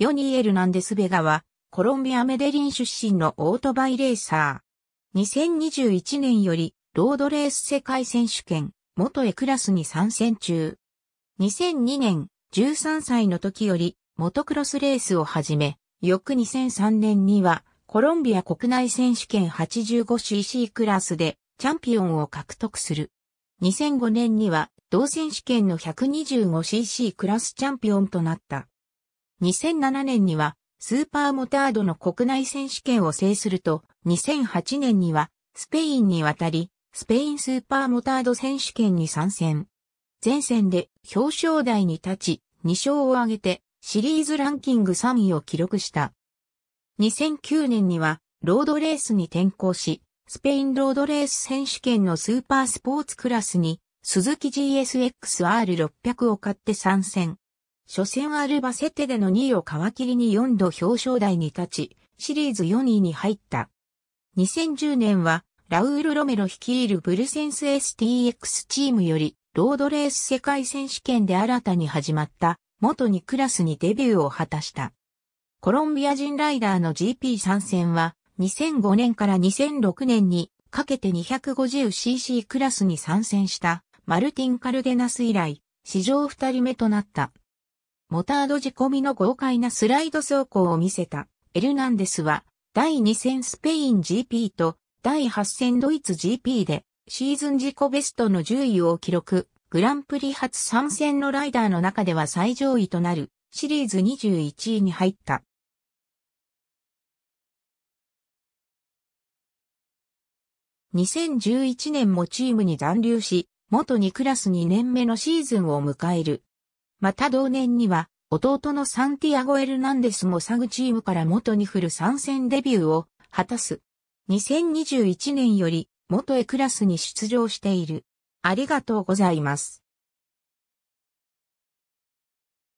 ヨニー・エルナンデス・ベガは、コロンビア・メデリン出身のオートバイレーサー。2021年より、ロードレース世界選手権、元へ。クラスに参戦中。2002年、13歳の時より、モトクロスレースを始め、翌2003年には、コロンビア国内選手権 85cc クラスで、チャンピオンを獲得する。2005年には、同選手権の 125cc クラスチャンピオンとなった。2007年にはスーパーモタードの国内選手権を制すると、2008年にはスペインに渡り、スペインスーパーモタード選手権に参戦。前線で表彰台に立ち、2勝を挙げてシリーズランキング3位を記録した。2009年にはロードレースに転向し、スペインロードレース選手権のスーパースポーツクラスに、鈴木 GSX-R600 を買って参戦。初戦アルバセテでの2位を皮切りに4度表彰台に立ち、シリーズ4位に入った。2010年は、ラウール・ロメロ率いるブルセンス STX チームより、ロードレース世界選手権で新たに始まった、元2クラスにデビューを果たした。コロンビア人ライダーの GP 参戦は、2005年から2006年にかけて 250cc クラスに参戦したマルティン・カルデナス以来、史上2人目となった。モタード仕込みの豪快なスライド走行を見せた、エルナンデスは、第2戦スペイン GP と、第8戦ドイツ GP で、シーズン自己ベストの10位を記録、グランプリ初参戦のライダーの中では最上位となる、シリーズ21位に入った。2011年もチームに残留し、元2クラス2年目のシーズンを迎える。また同年には、弟のサンティアゴ・エルナンデスもサグチームから元に振る参戦デビューを果たす。2021年より元 A クラスに出場している。ありがとうございます。